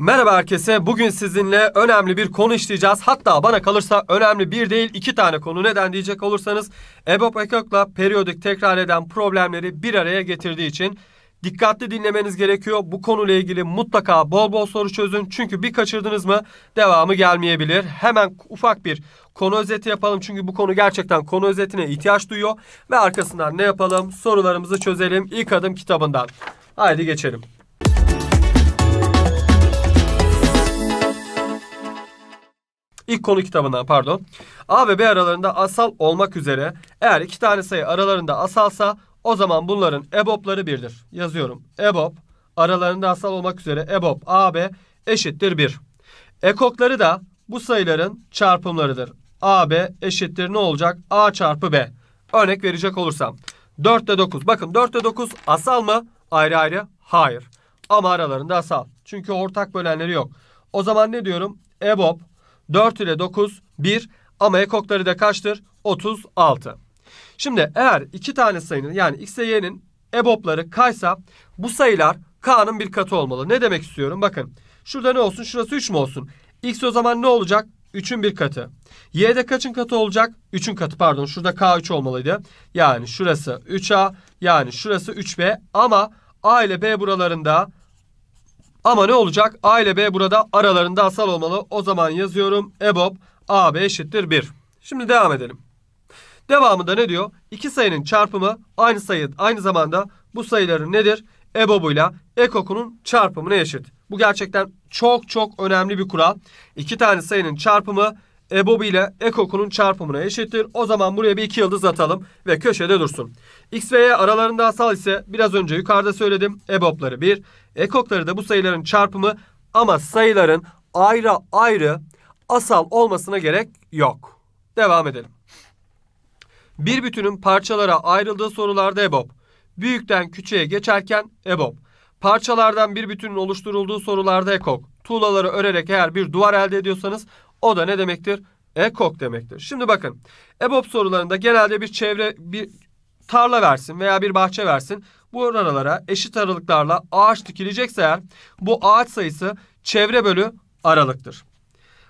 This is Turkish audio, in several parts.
Merhaba herkese. Bugün sizinle önemli bir konu işleyeceğiz. Hatta bana kalırsa önemli bir değil iki tane konu. Neden diyecek olursanız Ebop Ekok'la periyodik tekrar eden problemleri bir araya getirdiği için dikkatli dinlemeniz gerekiyor. Bu konuyla ilgili mutlaka bol bol soru çözün. Çünkü bir kaçırdınız mı devamı gelmeyebilir. Hemen ufak bir konu özeti yapalım. Çünkü bu konu gerçekten konu özetine ihtiyaç duyuyor. Ve arkasından ne yapalım? Sorularımızı çözelim. İlk adım kitabından. Haydi geçelim. İlk konu kitabından pardon. A ve B aralarında asal olmak üzere eğer iki tane sayı aralarında asalsa o zaman bunların EBOB'ları birdir. Yazıyorum. EBOB aralarında asal olmak üzere EBOB AB eşittir 1. Ekokları da bu sayıların çarpımlarıdır. A AB eşittir ne olacak? A çarpı B. Örnek verecek olursam. 4 ile 9. Bakın 4 ile 9 asal mı? Ayrı ayrı. Hayır. Ama aralarında asal. Çünkü ortak bölenleri yok. O zaman ne diyorum? EBOB 4 ile 9 1 ama ekokları da kaçtır? 36. Şimdi eğer iki tane sayının yani x ile y'nin ebopları kaysa bu sayılar k'nın bir katı olmalı. Ne demek istiyorum? Bakın şurada ne olsun? Şurası 3 mü olsun? x o zaman ne olacak? 3'ün bir katı. Y'de kaçın katı olacak? 3'ün katı pardon. Şurada K3 olmalıydı. Yani şurası 3A yani şurası 3B ama A ile B buralarında ama ne olacak? A ile B burada aralarında asal olmalı. O zaman yazıyorum EBOB AB eşittir 1. Şimdi devam edelim. Devamında ne diyor? İki sayının çarpımı aynı sayı aynı zamanda bu sayıların nedir? EBOB'uyla ekokunun çarpımına eşit. Bu gerçekten çok çok önemli bir kural. İki tane sayının çarpımı EBOB ile EKOK'unun çarpımına eşittir. O zaman buraya bir iki yıldız atalım ve köşede dursun. X ve Y aralarında asal ise biraz önce yukarıda söyledim. EBOB'ları 1, EKOK'ları da bu sayıların çarpımı ama sayıların ayrı ayrı asal olmasına gerek yok. Devam edelim. Bir bütünün parçalara ayrıldığı sorularda EBOB. Büyükten küçüğe geçerken EBOB. Parçalardan bir bütünün oluşturulduğu sorularda EKOK. Tuğlaları örerek eğer bir duvar elde ediyorsanız o da ne demektir? Ekok demektir. Şimdi bakın EBOB sorularında genelde bir çevre bir tarla versin veya bir bahçe versin. Bu aralara eşit aralıklarla ağaç dikilecekse eğer bu ağaç sayısı çevre bölü aralıktır.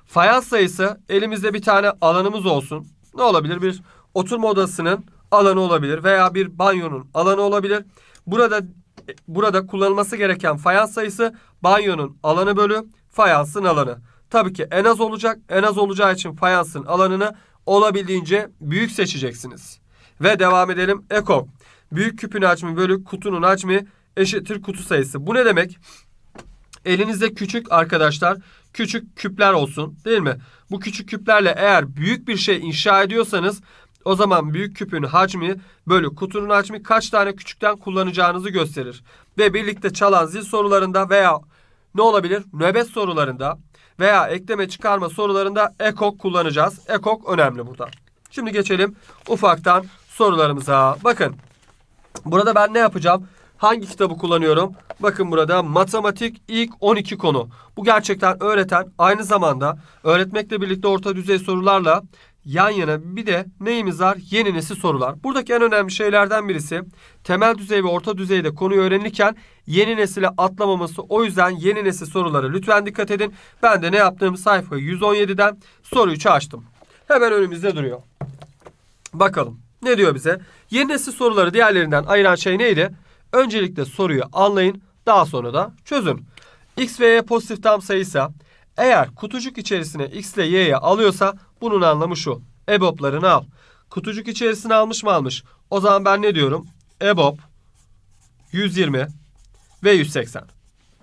Fayans sayısı elimizde bir tane alanımız olsun. Ne olabilir? Bir oturma odasının alanı olabilir veya bir banyonun alanı olabilir. Burada e, burada kullanılması gereken fayans sayısı banyonun alanı bölü fayansın alanı. Tabii ki en az olacak. En az olacağı için fayansın alanını olabildiğince büyük seçeceksiniz. Ve devam edelim. Eko. Büyük küpün hacmi bölü kutunun hacmi eşittir kutu sayısı. Bu ne demek? Elinizde küçük arkadaşlar küçük küpler olsun değil mi? Bu küçük küplerle eğer büyük bir şey inşa ediyorsanız o zaman büyük küpün hacmi bölü kutunun hacmi kaç tane küçükten kullanacağınızı gösterir. Ve birlikte çalan zil sorularında veya ne olabilir nöbet sorularında veya ekleme çıkarma sorularında ekok kullanacağız. Ekok önemli burada. Şimdi geçelim ufaktan sorularımıza. Bakın burada ben ne yapacağım? Hangi kitabı kullanıyorum? Bakın burada matematik ilk 12 konu. Bu gerçekten öğreten aynı zamanda öğretmekle birlikte orta düzey sorularla yan yana bir de neyimiz var? Yeni nesil sorular. Buradaki en önemli şeylerden birisi temel düzey ve orta düzeyde konuyu öğrenirken yeni nesile atlamaması. O yüzden yeni nesil soruları lütfen dikkat edin. Ben de ne yaptığım sayfa 117'den soruyu 3'ü açtım. Hemen önümüzde duruyor. Bakalım ne diyor bize? Yeni nesil soruları diğerlerinden ayıran şey neydi? Öncelikle soruyu anlayın daha sonra da çözün. X ve Y pozitif tam sayıysa eğer kutucuk içerisine X ile y'yi alıyorsa bunun anlamı şu. EBOB'larını al. Kutucuk içerisine almış mı almış? O zaman ben ne diyorum? EBOB 120 ve 180.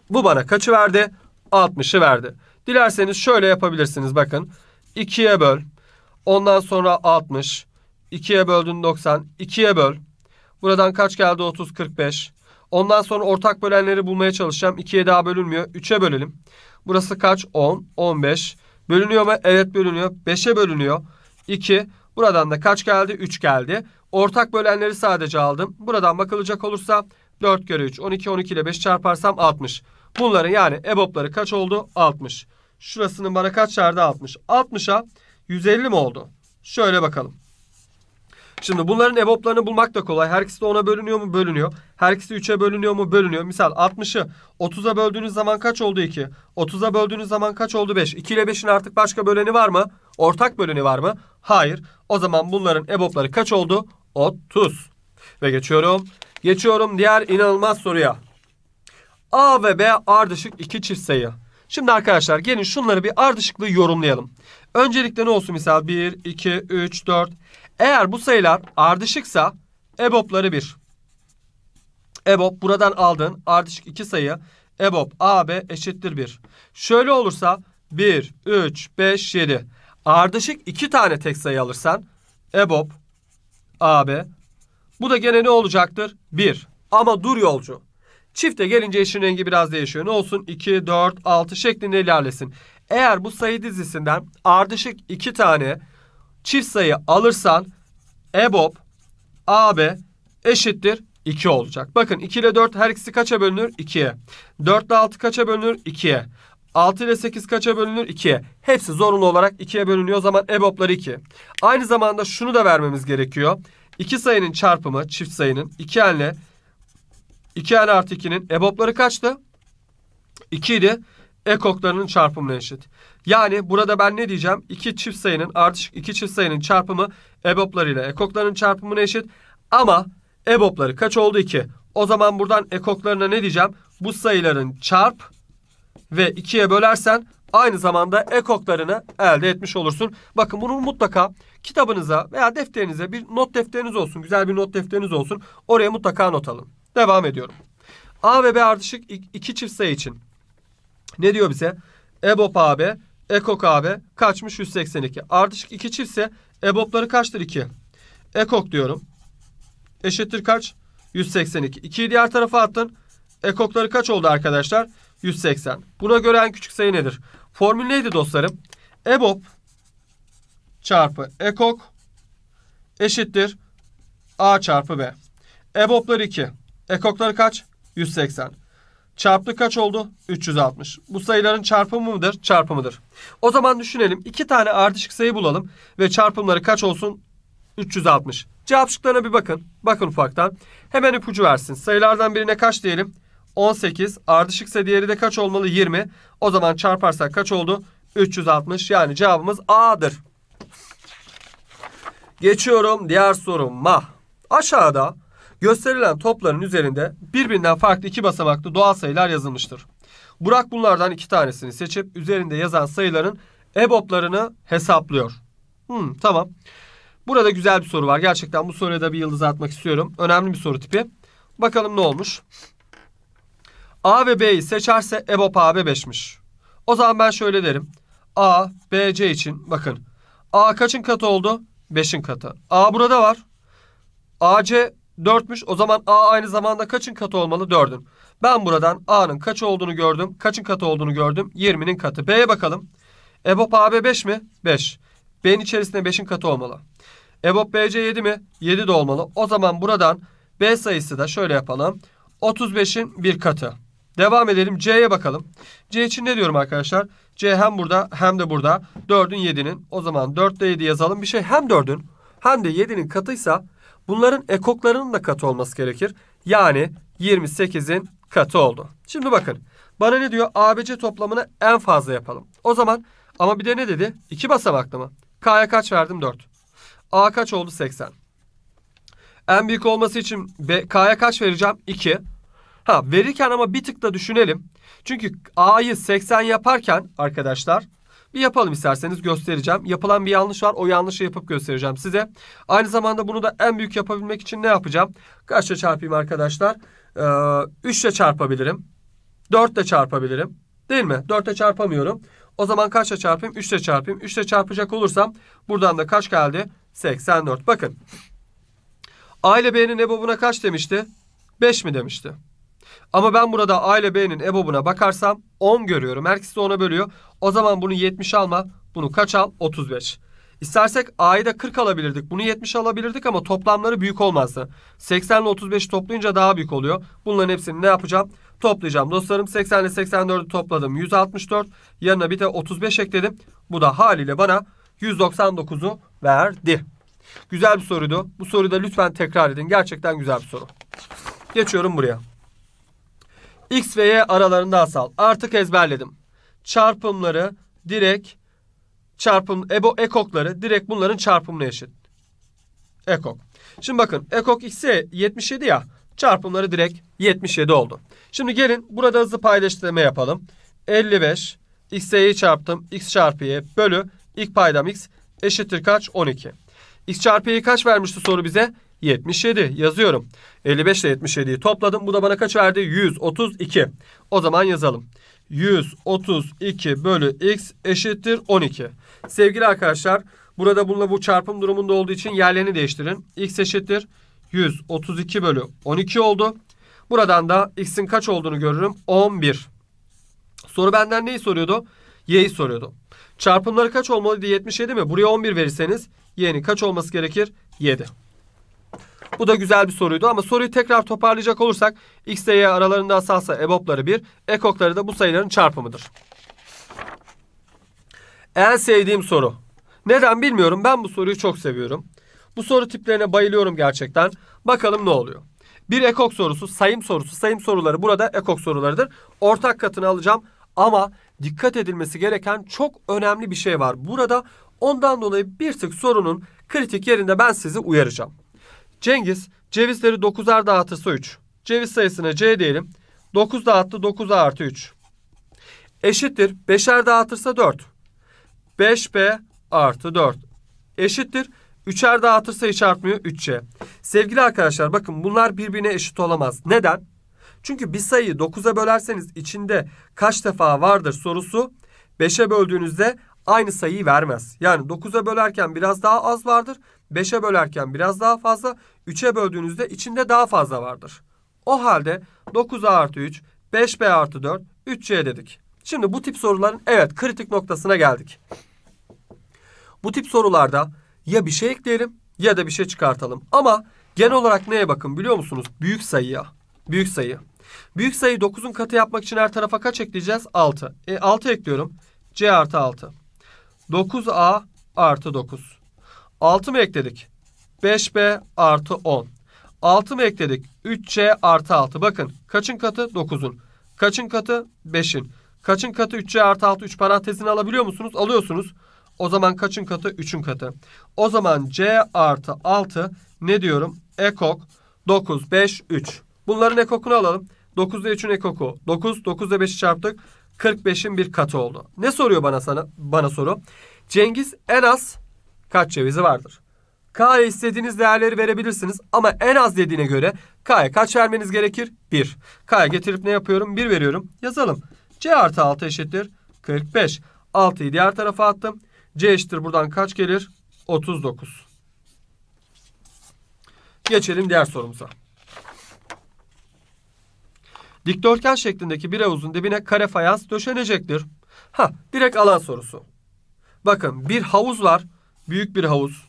Bu bana kaçı verdi? 60'ı verdi. Dilerseniz şöyle yapabilirsiniz bakın. 2'ye böl. Ondan sonra 60. 2'ye böldün 90. 2'ye böl. Buradan kaç geldi? 30, 45. Ondan sonra ortak bölenleri bulmaya çalışacağım. 2'ye daha bölünmüyor. 3'e bölelim. Burası kaç? 10, 15. Bölünüyor mu? Evet bölünüyor. 5'e bölünüyor. 2. Buradan da kaç geldi? 3 geldi. Ortak bölenleri sadece aldım. Buradan bakılacak olursa 4 kere 3 12 12 ile 5 çarparsam 60. Bunların yani EBOB'ları kaç oldu? 60. Şurasının bana kaç çarptı? 60. 60'a 150 mi oldu? Şöyle bakalım. Şimdi bunların EBOB'larını bulmak da kolay. Her ikisi de 10'a bölünüyor mu? Bölünüyor. Her ikisi 3'e bölünüyor mu? Bölünüyor. Misal 60'ı 30'a böldüğünüz zaman kaç oldu 2? 30'a böldüğünüz zaman kaç oldu 5? 2 ile 5'in artık başka böleni var mı? Ortak böleni var mı? Hayır. O zaman bunların EBOB'ları kaç oldu? 30. Ve geçiyorum Geçiyorum diğer inanılmaz soruya. A ve B ardışık iki çift sayı. Şimdi arkadaşlar gelin şunları bir ardışıklığı yorumlayalım. Öncelikle ne olsun misal 1, 2, 3, 4. Eğer bu sayılar ardışıksa EBOB'ları 1. EBOB buradan aldığın ardışık iki sayı EBOB AB eşittir 1. Şöyle olursa 1, 3, 5, 7. Ardışık iki tane tek sayı alırsan EBOB AB bu da gene ne olacaktır? 1. Ama dur yolcu. Çifte gelince işin rengi biraz değişiyor. Ne olsun? 2, 4, 6 şeklinde ilerlesin. Eğer bu sayı dizisinden ardışık 2 tane çift sayı alırsan EBOB AB eşittir 2 olacak. Bakın 2 ile 4 her ikisi kaça bölünür? 2'ye. 4 ile 6 kaça bölünür? 2'ye. 6 ile 8 kaça bölünür? 2'ye. Hepsi zorunlu olarak 2'ye bölünüyor. O zaman EBOB'lar 2. Aynı zamanda şunu da vermemiz gerekiyor. İki sayının çarpımı çift sayının 2 enle 2 n artı 2'nin ebobları kaçtı? 2 idi. Ekoklarının çarpımına eşit. Yani burada ben ne diyeceğim? 2 çift sayının artışık 2 çift sayının çarpımı eboplarıyla ekoklarının çarpımına eşit. Ama ebobları kaç oldu 2? O zaman buradan ekoklarına ne diyeceğim? Bu sayıların çarp ve 2'ye bölersen aynı zamanda ekoklarını elde etmiş olursun. Bakın bunu mutlaka kitabınıza veya defterinize bir not defteriniz olsun. Güzel bir not defteriniz olsun. Oraya mutlaka not alın. Devam ediyorum. A ve B artışık iki çift sayı için. Ne diyor bize? EBOP AB, EKOK AB kaçmış? 182. Artışık 2 çiftse EBOP'ları kaçtır? 2. EKOK diyorum. Eşittir kaç? 182. 2'yi diğer tarafa attın. EKOK'ları kaç oldu arkadaşlar? 180. Buna göre en küçük sayı nedir? Formül neydi dostlarım? EBOB çarpı EKOK eşittir A çarpı B. EBOB'lar 2. EKOK'ları kaç? 180. Çarptı kaç oldu? 360. Bu sayıların çarpımı mıdır? Çarpımıdır. O zaman düşünelim. iki tane ardışık sayı bulalım ve çarpımları kaç olsun? 360. Cevap şıklarına bir bakın. Bakın ufaktan. Hemen ipucu versin. Sayılardan birine kaç diyelim? 18 ardışıksa diğeri de kaç olmalı? 20. O zaman çarparsak kaç oldu? 360 yani cevabımız A'dır. Geçiyorum diğer soruma. Aşağıda gösterilen topların üzerinde birbirinden farklı iki basamaklı doğal sayılar yazılmıştır. Burak bunlardan iki tanesini seçip üzerinde yazan sayıların EBOB'larını hesaplıyor. Hmm, tamam. Burada güzel bir soru var. Gerçekten bu soruya da bir yıldız atmak istiyorum. Önemli bir soru tipi. Bakalım ne olmuş. A ve B'yi seçerse EBOB AB 5'miş. O zaman ben şöyle derim. A, B, C için bakın. A kaçın katı oldu? 5'in katı. A burada var. A AC 4'müş. O zaman A aynı zamanda kaçın katı olmalı? 4'ün. Ben buradan A'nın kaç olduğunu gördüm. Kaçın katı olduğunu gördüm? 20'nin katı. B'ye bakalım. EBOB AB 5 mi? 5. B'nin içerisinde 5'in katı olmalı. EBOB BC 7 mi? 7 de olmalı. O zaman buradan B sayısı da şöyle yapalım. 35'in bir katı. Devam edelim C'ye bakalım. C için ne diyorum arkadaşlar? C hem burada hem de burada. 4'ün 7'nin. O zaman 4 ile 7 yazalım. Bir şey hem 4'ün hem de 7'nin katıysa bunların ekoklarının da katı olması gerekir. Yani 28'in katı oldu. Şimdi bakın. Bana ne diyor? ABC toplamını en fazla yapalım. O zaman ama bir de ne dedi? 2 basamaklı mı? K'ya kaç verdim? 4. A kaç oldu? 80. En büyük olması için K'ya kaç vereceğim? 2. Ha verirken ama bir tık da düşünelim. Çünkü A'yı 80 yaparken arkadaşlar bir yapalım isterseniz göstereceğim. Yapılan bir yanlış var. O yanlışı yapıp göstereceğim size. Aynı zamanda bunu da en büyük yapabilmek için ne yapacağım? Kaçla çarpayım arkadaşlar? Ee, 3 ile çarpabilirim. 4 ile çarpabilirim. Değil mi? 4 ile çarpamıyorum. O zaman kaçla çarpayım? 3 ile çarpayım. 3 ile çarpacak olursam buradan da kaç geldi? 84. Bakın. A ile B'nin ebobuna kaç demişti? 5 mi demişti? Ama ben burada A ile B'nin EBOB'una bakarsam 10 görüyorum. Her de 10'a bölüyor. O zaman bunu 70 alma. Bunu kaç al? 35. İstersek A'yı da 40 alabilirdik. Bunu 70 alabilirdik ama toplamları büyük olmazdı. 80 ile 35 toplayınca daha büyük oluyor. Bunların hepsini ne yapacağım? Toplayacağım dostlarım. 80 ile 84'ü topladım. 164. Yanına bir de 35 ekledim. Bu da haliyle bana 199'u verdi. Güzel bir soruydu. Bu soruyu da lütfen tekrar edin. Gerçekten güzel bir soru. Geçiyorum buraya. X ve Y aralarında asal. Artık ezberledim. Çarpımları direkt çarpım ebo ekokları direkt bunların çarpımına eşit. Ekok. Şimdi bakın ekok x'e 77 ya çarpımları direkt 77 oldu. Şimdi gelin burada hızlı paylaştırma yapalım. 55 x'e y çarptım x çarpı y bölü ilk paydam x eşittir kaç? 12. x çarpı y kaç vermişti soru bize? 77 yazıyorum. 55 ile 77'yi topladım. Bu da bana kaç verdi? 132. O zaman yazalım. 132 bölü x eşittir 12. Sevgili arkadaşlar burada bununla bu çarpım durumunda olduğu için yerlerini değiştirin. x eşittir 132 bölü 12 oldu. Buradan da x'in kaç olduğunu görürüm. 11. Soru benden neyi soruyordu? Y'yi soruyordu. Çarpımları kaç olmalıydı? 77 mi? Buraya 11 verirseniz y'nin kaç olması gerekir? 7. Bu da güzel bir soruydu ama soruyu tekrar toparlayacak olursak x ile y aralarında asalsa ebopları 1, ekokları da bu sayıların çarpımıdır. En sevdiğim soru. Neden bilmiyorum ben bu soruyu çok seviyorum. Bu soru tiplerine bayılıyorum gerçekten. Bakalım ne oluyor. Bir ekok sorusu, sayım sorusu. Sayım soruları burada ekok sorularıdır. Ortak katını alacağım ama dikkat edilmesi gereken çok önemli bir şey var. Burada ondan dolayı bir tık sorunun kritik yerinde ben sizi uyaracağım. Cengiz cevizleri 9'ar dağıtırsa 3. Ceviz sayısına C diyelim. 9 dağıttı 9 artı 3. Eşittir 5'er dağıtırsa 4. 5B artı 4. Eşittir 3'er dağıtırsa hiç artmıyor 3C. Sevgili arkadaşlar bakın bunlar birbirine eşit olamaz. Neden? Çünkü bir sayıyı 9'a bölerseniz içinde kaç defa vardır sorusu 5'e böldüğünüzde aynı sayıyı vermez. Yani 9'a bölerken biraz daha az vardır. 5'e bölerken biraz daha fazla, 3'e böldüğünüzde içinde daha fazla vardır. O halde 9a artı 3, 5b artı 4, 3c dedik. Şimdi bu tip soruların evet kritik noktasına geldik. Bu tip sorularda ya bir şey ekleyelim ya da bir şey çıkartalım. Ama genel olarak neye bakın biliyor musunuz? Büyük sayıya. Büyük sayı. Büyük sayı 9'un katı yapmak için her tarafa kaç ekleyeceğiz? 6. E, 6 ekliyorum. C artı 6. 9A artı 9. 6 mı ekledik? 5B artı 10. 6 mı ekledik? 3C artı 6. Bakın kaçın katı? 9'un. Kaçın katı? 5'in. Kaçın katı 3C artı 6 3 parantezini alabiliyor musunuz? Alıyorsunuz. O zaman kaçın katı? 3'ün katı. O zaman C artı 6 ne diyorum? Ekok 9, 5, 3. Bunların ekokunu alalım. 9 ile 3'ün ekoku 9, 9 ile 5'i çarptık. 45'in bir katı oldu. Ne soruyor bana sana? Bana soru. Cengiz en az kaç cevizi vardır. K'ya istediğiniz değerleri verebilirsiniz ama en az dediğine göre K'ya kaç vermeniz gerekir? 1. K'ya getirip ne yapıyorum? 1 veriyorum. Yazalım. C artı 6 eşittir 45. 6'yı diğer tarafa attım. C eşittir buradan kaç gelir? 39. Geçelim diğer sorumuza. Dikdörtgen şeklindeki bir havuzun dibine kare fayans döşenecektir. Ha, direkt alan sorusu. Bakın bir havuz var. Büyük bir havuz.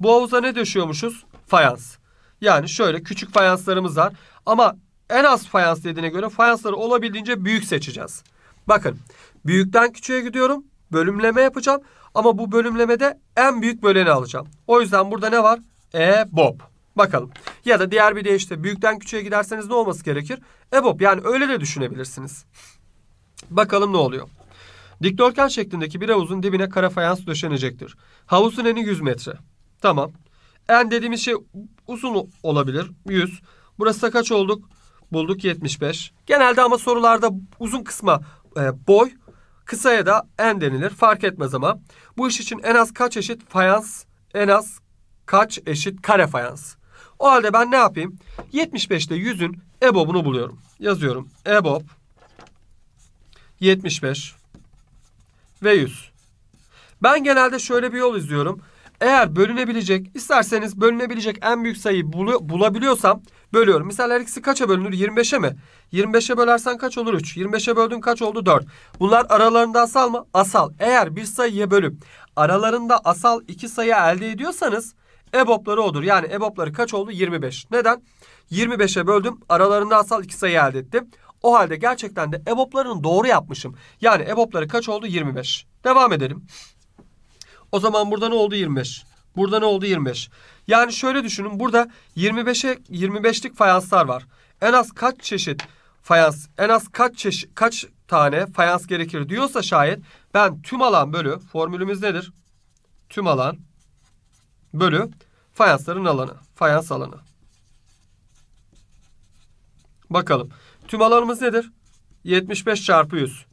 Bu havuza ne döşüyormuşuz? Fayans. Yani şöyle küçük fayanslarımız var. Ama en az fayans dediğine göre fayansları olabildiğince büyük seçeceğiz. Bakın büyükten küçüğe gidiyorum. Bölümleme yapacağım. Ama bu bölümlemede en büyük böleni alacağım. O yüzden burada ne var? EBOB. Bakalım. Ya da diğer bir deyişle büyükten küçüğe giderseniz ne olması gerekir? EBOB yani öyle de düşünebilirsiniz. Bakalım ne oluyor. Dikdörtgen şeklindeki bir havuzun dibine kara fayans döşenecektir. Havuzun eni 100 metre. Tamam. En dediğimiz şey uzun olabilir. 100. Burası da kaç olduk? Bulduk 75. Genelde ama sorularda uzun kısma e, boy, kısaya da en denilir. Fark etmez ama. Bu iş için en az kaç eşit fayans, en az kaç eşit kare fayans. O halde ben ne yapayım? 75'te 100'ün EBOB'unu buluyorum. Yazıyorum. EBOB 75 ve 100. Ben genelde şöyle bir yol izliyorum. Eğer bölünebilecek, isterseniz bölünebilecek en büyük sayıyı bul bulabiliyorsam bölüyorum. Mesela her ikisi kaça bölünür? 25'e mi? 25'e bölersen kaç olur? 3. 25'e böldün kaç oldu? 4. Bunlar aralarında asal mı? Asal. Eğer bir sayıya bölüp aralarında asal iki sayı elde ediyorsanız EBOB'ları odur. Yani EBOB'ları kaç oldu? 25. Neden? 25'e böldüm. Aralarında asal iki sayı elde ettim. O halde gerçekten de EBOB'larını doğru yapmışım. Yani EBOB'ları kaç oldu? 25. Devam edelim. O zaman burada ne oldu? 25. Burada ne oldu? 25. Yani şöyle düşünün. Burada 25'e 25'lik fayanslar var. En az kaç çeşit fayans, en az kaç çeşit kaç tane fayans gerekir diyorsa şayet ben tüm alan bölü formülümüz nedir? Tüm alan bölü fayansların alanı, fayans alanı. Bakalım. Tüm alanımız nedir? 75 çarpı 100.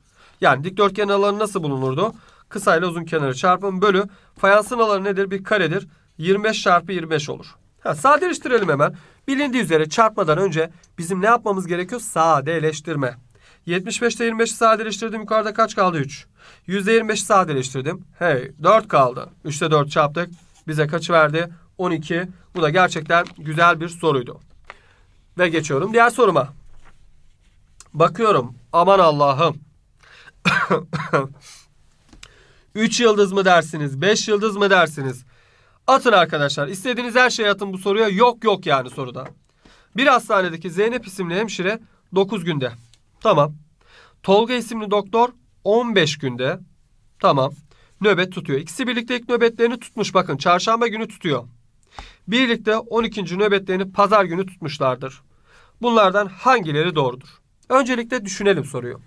Yani dikdörtgen alanı nasıl bulunurdu? Kısa ile uzun kenarı çarpım bölü. Fayansın alanı nedir? Bir karedir. 25 çarpı 25 olur. Ha, sadeleştirelim hemen. Bilindiği üzere çarpmadan önce bizim ne yapmamız gerekiyor? Sadeleştirme. 75'te 25'i sadeleştirdim. Yukarıda kaç kaldı? 3. %25'i sadeleştirdim. Hey 4 kaldı. 3'te 4 çarptık. Bize kaçı verdi? 12. Bu da gerçekten güzel bir soruydu. Ve geçiyorum diğer soruma. Bakıyorum aman Allah'ım. Üç yıldız mı dersiniz? Beş yıldız mı dersiniz? Atın arkadaşlar. İstediğiniz her şeyi atın bu soruya. Yok yok yani soruda. Bir hastanedeki Zeynep isimli hemşire 9 günde. Tamam. Tolga isimli doktor 15 günde. Tamam. Nöbet tutuyor. İkisi birlikte ilk nöbetlerini tutmuş. Bakın çarşamba günü tutuyor. Birlikte 12. nöbetlerini pazar günü tutmuşlardır. Bunlardan hangileri doğrudur? Öncelikle düşünelim soruyu.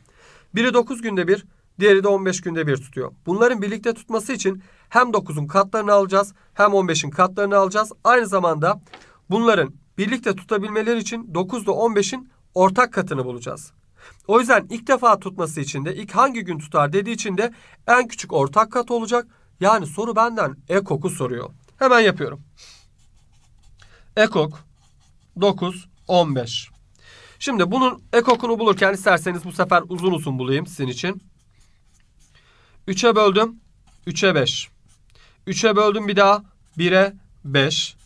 Biri 9 günde bir, diğeri de 15 günde bir tutuyor. Bunların birlikte tutması için hem 9'un katlarını alacağız hem 15'in katlarını alacağız. Aynı zamanda bunların birlikte tutabilmeleri için 9 ile 15'in ortak katını bulacağız. O yüzden ilk defa tutması için de ilk hangi gün tutar dediği için de en küçük ortak kat olacak. Yani soru benden ekok'u soruyor. Hemen yapıyorum. Ekok 9 15 Şimdi bunun ekokunu bulurken isterseniz bu sefer uzun uzun bulayım sizin için. 3'e böldüm. 3'e 5. 3'e böldüm bir daha. 1'e 5.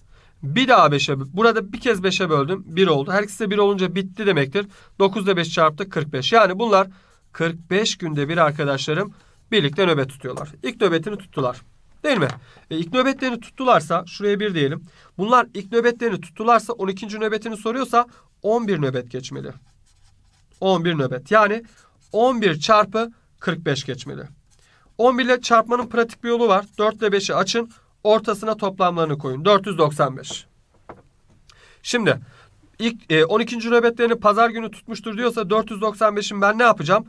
Bir daha 5'e. Burada bir kez 5'e böldüm. 1 oldu. Her ikisi de 1 olunca bitti demektir. 9 ile 5 çarptı 45. Yani bunlar 45 günde bir arkadaşlarım birlikte nöbet tutuyorlar. İlk nöbetini tuttular. Değil mi? E, ilk nöbetlerini tuttularsa şuraya 1 diyelim. Bunlar ilk nöbetlerini tuttularsa 12. nöbetini soruyorsa 11 nöbet geçmeli. 11 nöbet. Yani 11 çarpı 45 geçmeli. 11 ile çarpmanın pratik bir yolu var. 4 ile 5'i açın. Ortasına toplamlarını koyun. 495. Şimdi ilk e, 12. nöbetlerini pazar günü tutmuştur diyorsa 495'in ben ne yapacağım?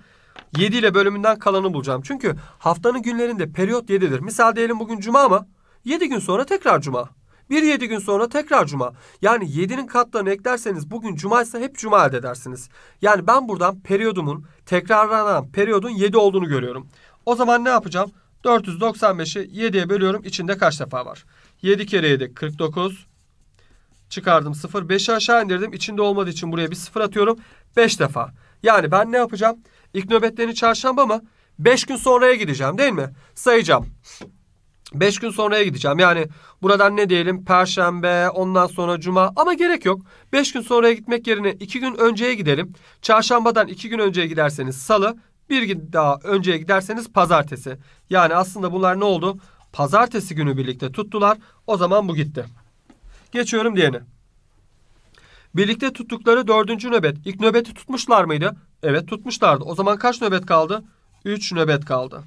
7 ile bölümünden kalanı bulacağım. Çünkü haftanın günlerinde periyot 7'dir. Misal diyelim bugün cuma ama 7 gün sonra tekrar cuma. Bir yedi gün sonra tekrar cuma. Yani yedinin katlarını eklerseniz bugün cuma ise hep cuma elde edersiniz. Yani ben buradan periyodumun tekrarlanan periyodun yedi olduğunu görüyorum. O zaman ne yapacağım? 495'i 7'ye bölüyorum. İçinde kaç defa var? 7 kere 7 49. Çıkardım 0. 5'i aşağı indirdim. İçinde olmadığı için buraya bir 0 atıyorum. 5 defa. Yani ben ne yapacağım? İlk nöbetlerini çarşamba mı? 5 gün sonraya gideceğim değil mi? Sayacağım. 5 gün sonraya gideceğim. Yani buradan ne diyelim perşembe ondan sonra cuma ama gerek yok. 5 gün sonraya gitmek yerine 2 gün önceye gidelim. Çarşambadan 2 gün önceye giderseniz salı bir gün daha önceye giderseniz pazartesi. Yani aslında bunlar ne oldu? Pazartesi günü birlikte tuttular. O zaman bu gitti. Geçiyorum diğerine. Birlikte tuttukları dördüncü nöbet. İlk nöbeti tutmuşlar mıydı? Evet tutmuşlardı. O zaman kaç nöbet kaldı? Üç nöbet kaldı.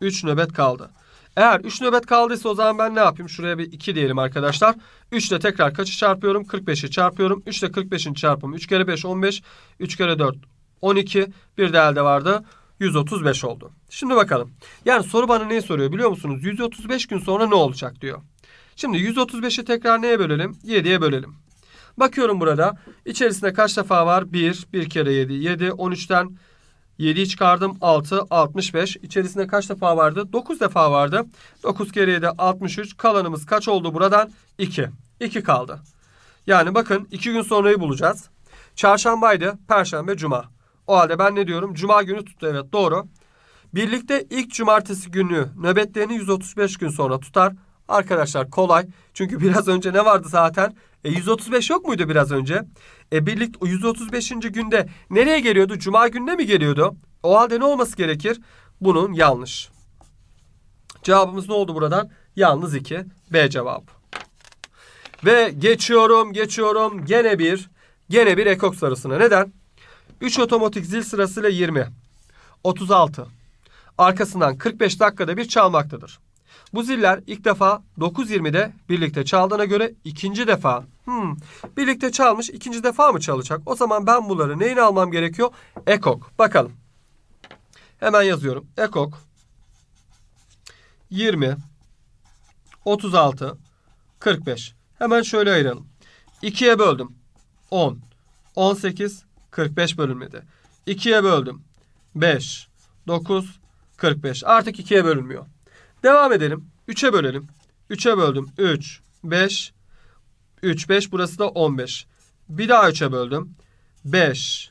Üç nöbet kaldı. Eğer 3 nöbet kaldıysa o zaman ben ne yapayım? Şuraya bir 2 diyelim arkadaşlar. 3 ile tekrar kaçı çarpıyorum? 45'i çarpıyorum. 3 ile 45'in çarpımı 3 kere 5 15. 3 kere 4 12. Bir de elde vardı. 135 oldu. Şimdi bakalım. Yani soru bana neyi soruyor biliyor musunuz? 135 gün sonra ne olacak diyor. Şimdi 135'i tekrar neye bölelim? 7'ye bölelim. Bakıyorum burada. İçerisinde kaç defa var? 1, 1 kere 7, 7. 13'ten 7'yi çıkardım 6, 65. İçerisinde kaç defa vardı? 9 defa vardı. 9 geriye de 63. Kalanımız kaç oldu buradan? 2. 2 kaldı. Yani bakın 2 gün sonrayı bulacağız. Çarşambaydı, perşembe, cuma. O halde ben ne diyorum? Cuma günü tuttu evet doğru. Birlikte ilk cumartesi günü nöbetlerini 135 gün sonra tutar. Arkadaşlar kolay. Çünkü biraz önce ne vardı zaten? E 135 yok muydu biraz önce? E birlik 135. günde nereye geliyordu? Cuma günde mi geliyordu? O halde ne olması gerekir? Bunun yanlış. Cevabımız ne oldu buradan? Yalnız 2. B cevabı. Ve geçiyorum, geçiyorum. Gene bir, gene bir ekok sarısına. Neden? 3 otomatik zil sırasıyla 20. 36. Arkasından 45 dakikada bir çalmaktadır. Bu ziller ilk defa 9.20'de birlikte çaldığına göre ikinci defa hmm, birlikte çalmış ikinci defa mı çalacak? O zaman ben bunları neyini almam gerekiyor? Ekok. Bakalım. Hemen yazıyorum. Ekok 20 36 45. Hemen şöyle ayıralım. 2'ye böldüm. 10 18 45 bölünmedi. 2'ye böldüm. 5 9 45. Artık 2'ye bölünmüyor. Devam edelim. 3'e bölelim. 3'e böldüm. 3, 5, 3, 5. Burası da 15. Bir daha 3'e böldüm. 5.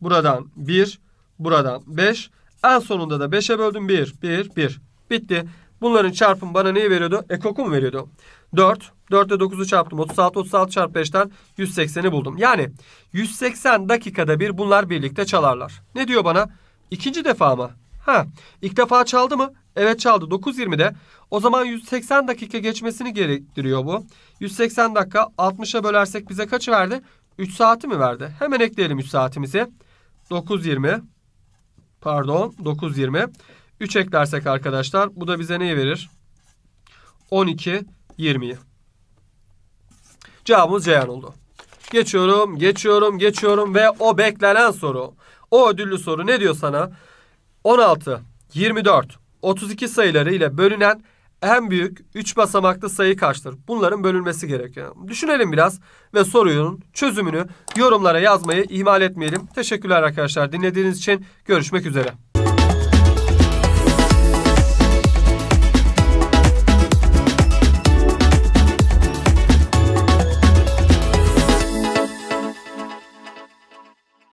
Buradan 1. Buradan 5. En sonunda da 5'e böldüm. 1, 1, 1. Bitti. Bunların çarpım bana neyi veriyordu? Ekoku mu veriyordu? 4. 4 ile 9'u çarptım. 36, 36 çarpı 5'ten 180'i buldum. Yani 180 dakikada bir bunlar birlikte çalarlar. Ne diyor bana? İkinci defa mı? Ha ilk defa çaldı mı? Evet çaldı 9.20'de. O zaman 180 dakika geçmesini gerektiriyor bu. 180 dakika 60'a bölersek bize kaçı verdi? 3 saati mi verdi? Hemen ekleyelim 3 saatimizi. 9.20 pardon 9.20 3 eklersek arkadaşlar bu da bize neyi verir? 12 Cevabımız Ceyhan oldu. Geçiyorum, geçiyorum, geçiyorum ve o beklenen soru. O ödüllü soru ne diyor sana? 16, 24, 32 sayıları ile bölünen en büyük 3 basamaklı sayı kaçtır? Bunların bölünmesi gerekiyor. Düşünelim biraz ve sorunun çözümünü yorumlara yazmayı ihmal etmeyelim. Teşekkürler arkadaşlar dinlediğiniz için. Görüşmek üzere.